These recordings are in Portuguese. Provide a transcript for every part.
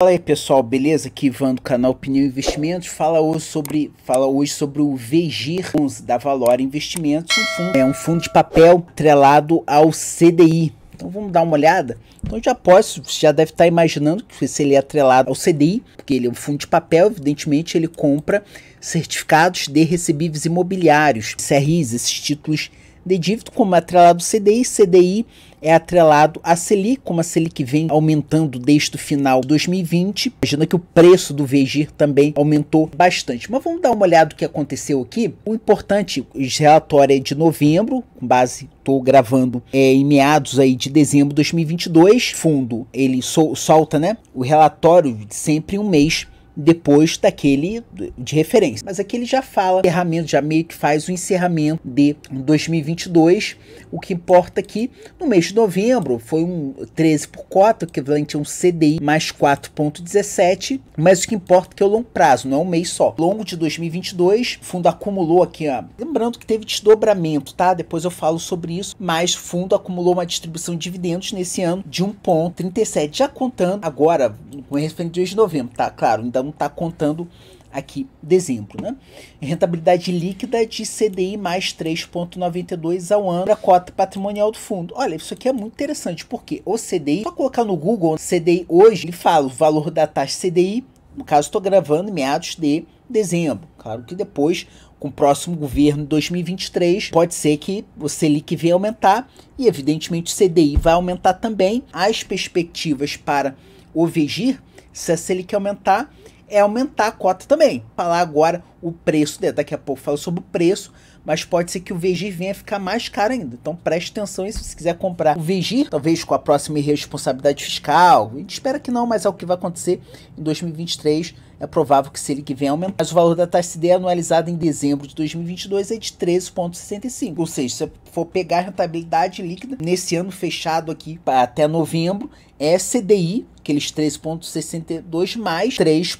Fala aí pessoal, beleza? Aqui Ivan do canal Opinião Investimentos fala hoje sobre, fala hoje sobre o VGIR 11 da Valor Investimentos, um fundo, é um fundo de papel trelado ao CDI. Então vamos dar uma olhada. Então já posso, já deve estar imaginando que se ele é atrelado ao CDI, porque ele é um fundo de papel, evidentemente ele compra certificados de recebíveis imobiliários, CRIs, esses títulos de dívida como é atrelado ao CDI, CDI é atrelado à Selic, como a Selic vem aumentando desde o final de 2020. Imagina que o preço do Vegir também aumentou bastante. Mas vamos dar uma olhada o que aconteceu aqui. O importante, o relatório é de novembro, com base estou gravando é, em meados aí de dezembro de 2022. Fundo, ele sol, solta, né? O relatório de sempre um mês depois daquele de referência. Mas aqui ele já fala encerramento, já meio que faz o encerramento de 2022. O que importa aqui, no mês de novembro, foi um 13 por cota, é equivalente a um CDI mais 4,17. Mas o que importa é que é o longo prazo, não é um mês só. Ao longo de 2022, o fundo acumulou aqui, ó. lembrando que teve desdobramento, tá? Depois eu falo sobre isso, mas o fundo acumulou uma distribuição de dividendos nesse ano de 1,37, já contando agora com o mês de novembro, tá? Claro, ainda então está contando aqui dezembro, né? Rentabilidade líquida de CDI mais 3,92 ao ano da cota patrimonial do fundo. Olha, isso aqui é muito interessante, porque o CDI, só colocar no Google CDI hoje, ele fala o valor da taxa CDI, no caso estou gravando meados de dezembro. Claro que depois, com o próximo governo 2023, pode ser que o Selic venha aumentar e evidentemente o CDI vai aumentar também. As perspectivas para o Vegir, se a Selic aumentar, é aumentar a cota também. Falar agora o preço né? Daqui a pouco falo sobre o preço, mas pode ser que o Vegir venha ficar mais caro ainda. Então preste atenção nisso. Se quiser comprar o Vegir, talvez com a próxima irresponsabilidade fiscal, a gente espera que não, mas é o que vai acontecer em 2023. É provável que se ele que venha aumentar. Mas o valor da taxa CDI é anualizada em dezembro de 2022 é de 13,65. Ou seja, se for pegar a rentabilidade líquida nesse ano fechado aqui até novembro, é CDI, aqueles 3,62 mais 3,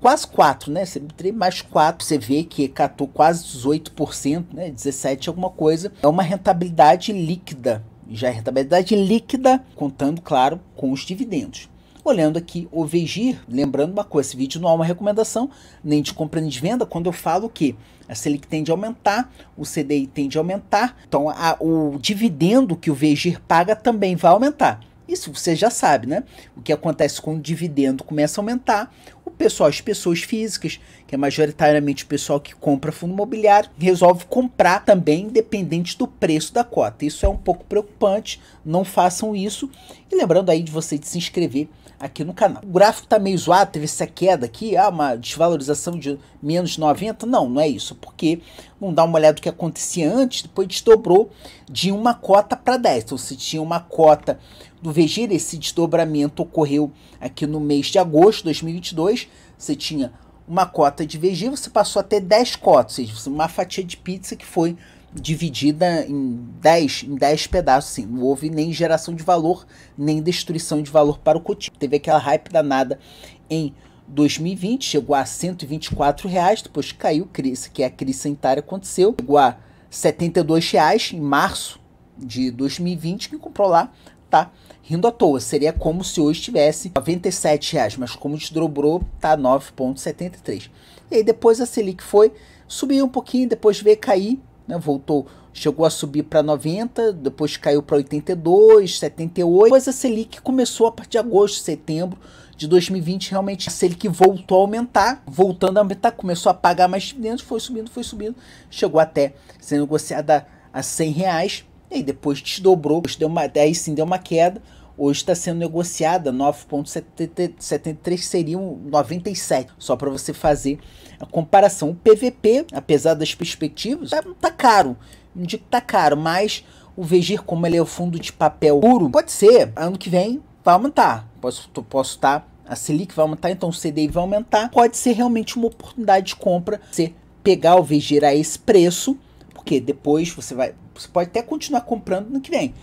quase 4, né? 3 mais 4, você vê que catou quase 18%, né? 17 alguma coisa. É uma rentabilidade líquida, já é rentabilidade líquida, contando, claro, com os dividendos. Olhando aqui o Vegir, lembrando uma coisa, esse vídeo não é uma recomendação, nem de compra nem de venda, quando eu falo que a Selic tende a aumentar, o CDI tende a aumentar, então a, o dividendo que o Vegir paga também vai aumentar. Isso você já sabe, né? O que acontece quando o dividendo começa a aumentar, o pessoal, as pessoas físicas, que é majoritariamente o pessoal que compra fundo imobiliário, resolve comprar também independente do preço da cota. Isso é um pouco preocupante, não façam isso. E lembrando aí de você de se inscrever aqui no canal. O gráfico tá meio zoado, teve essa queda aqui, ah, uma desvalorização de menos 90? Não, não é isso, porque vamos dar uma olhada do que acontecia antes, depois desdobrou de uma cota para 10. Então, se tinha uma cota do Vegeta, esse desdobramento ocorreu aqui no mês de agosto de 2022. Você tinha uma cota de VG, você passou até 10 cotas, ou seja, uma fatia de pizza que foi dividida em 10, em 10 pedaços. Assim, não houve nem geração de valor, nem destruição de valor para o cotidiano Teve aquela hype danada em 2020, chegou a 124 reais, depois caiu, crise que é a crise sanitária aconteceu, chegou a 72 reais em março de 2020, quem comprou lá tá rindo à toa. Seria como se hoje tivesse 97 reais, mas como desdobrou, tá 9,73. E aí depois a Selic foi, subiu um pouquinho, depois veio cair, né, voltou, chegou a subir para 90, depois caiu para 82, 78. Depois a Selic começou a partir de agosto, setembro de 2020, realmente a Selic voltou a aumentar, voltando a aumentar, começou a pagar mais dividendos, foi subindo, foi subindo, chegou até sendo negociada a 100 reais e depois desdobrou, deu uma, aí sim deu uma queda. Hoje está sendo negociada 9,73, seriam 97, só para você fazer a comparação. O PVP, apesar das perspectivas, tá, tá caro. Não digo que tá caro, mas o Vegir, como ele é o fundo de papel puro, pode ser, ano que vem vai aumentar. Posso estar posso tá a Selic vai aumentar, então o CDI vai aumentar. Pode ser realmente uma oportunidade de compra. Você pegar o Vegir a esse preço porque depois você vai. Você pode até continuar comprando no que vem.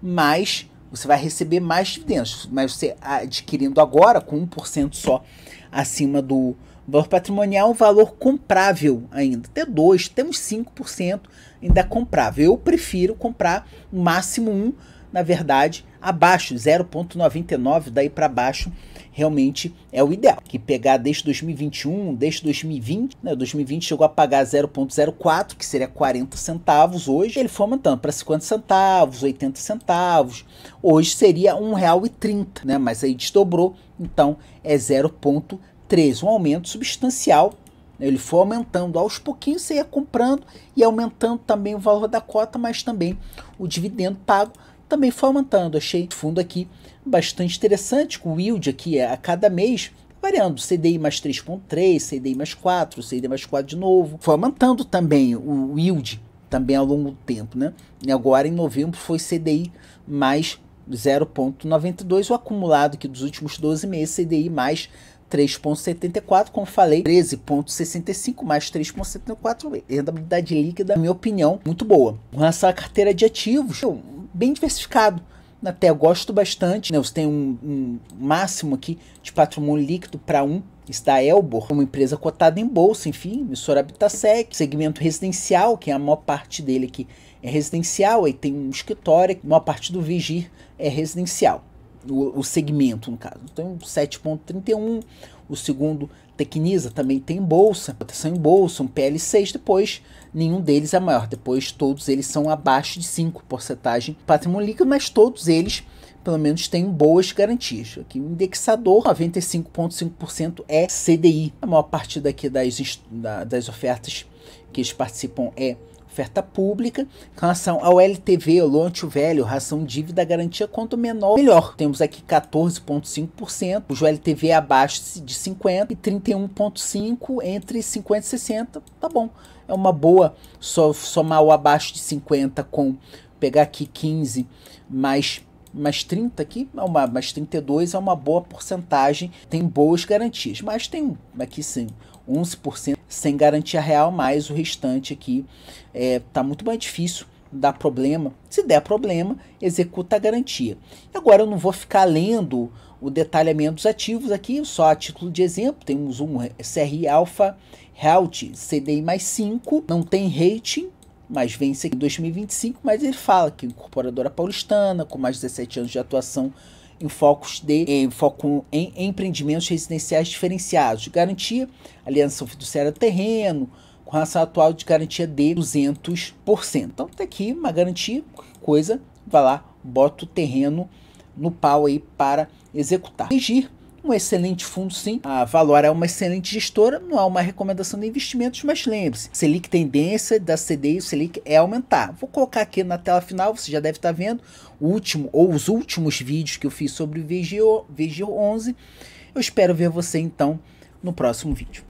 Mas você vai receber mais dividendos. Mas você adquirindo agora, com 1% só acima do valor patrimonial, é um valor comprável ainda. Até 2, até uns 5% ainda é comprável. Eu prefiro comprar o máximo 1, na verdade, abaixo, 0,99 daí para baixo realmente é o ideal. Que pegar desde 2021, desde 2020, né? 2020 chegou a pagar 0,04, que seria 40 centavos hoje. Ele foi aumentando para 50 centavos, 80 centavos. Hoje seria e 1,30, né? Mas aí desdobrou, então é 0,13, um aumento substancial né? ele foi aumentando aos pouquinhos, você ia comprando e aumentando também o valor da cota, mas também o dividendo pago também foi aumentando. Achei fundo aqui bastante interessante, com o yield aqui é, a cada mês variando, CDI mais 3.3, CDI mais 4, CDI mais 4 de novo. Foi aumentando também o yield também ao longo do tempo, né? E agora em novembro foi CDI mais 0.92, o acumulado aqui dos últimos 12 meses, CDI mais 3,74, como falei, 13,65 mais 3,74, rentabilidade líquida, na minha opinião, muito boa. Com relação à carteira de ativos, bem diversificado. Até eu gosto bastante, né? Você tem um, um máximo aqui de patrimônio líquido para um, isso da Elbor, uma empresa cotada em bolsa, enfim, emissora Habitasec, segmento residencial, que é a maior parte dele aqui é residencial, aí tem um escritório, a maior parte do Vigir é residencial, o, o segmento no caso. Então 7,31, o segundo Tecnisa também tem bolsa, proteção em bolsa, um PL6 depois, nenhum deles é maior. Depois todos eles são abaixo de 5 porcentagem patrimônio líquido, mas todos eles pelo menos têm boas garantias. Aqui indexador 95.5% é CDI. A maior parte daqui das, das ofertas que eles participam é oferta pública. Com relação ao LTV, o loan to value, ração dívida garantia, quanto menor, melhor. Temos aqui 14,5%, o LTV é abaixo de 50% e 31,5% entre 50 e 60%, tá bom. É uma boa só somar o abaixo de 50 com pegar aqui 15 mais mais 30 aqui, é uma, mais 32 é uma boa porcentagem, tem boas garantias, mas tem aqui sim 11% sem garantia real, mais o restante aqui é, tá muito mais difícil dar problema. Se der problema, executa a garantia. Agora eu não vou ficar lendo o detalhamento dos ativos aqui, só a título de exemplo, temos um CRI Alpha Realty CDI mais 5, não tem rating, mas vence em 2025, mas ele fala que incorporadora paulistana, com mais de 17 anos de atuação em focos de em, foco em empreendimentos residenciais diferenciados, garantia aliança fiduciária do terreno, com relação atual de garantia de 200%. Então tá aqui uma garantia, coisa, vai lá, bota o terreno no pau aí para executar. regir um excelente fundo sim. A Valor é uma excelente gestora, não há uma recomendação de investimentos, mas lembre-se, Selic tendência da CDI, o Selic é aumentar. Vou colocar aqui na tela final, você já deve estar tá vendo o último ou os últimos vídeos que eu fiz sobre o VGO, VGO 11. Eu espero ver você então no próximo vídeo.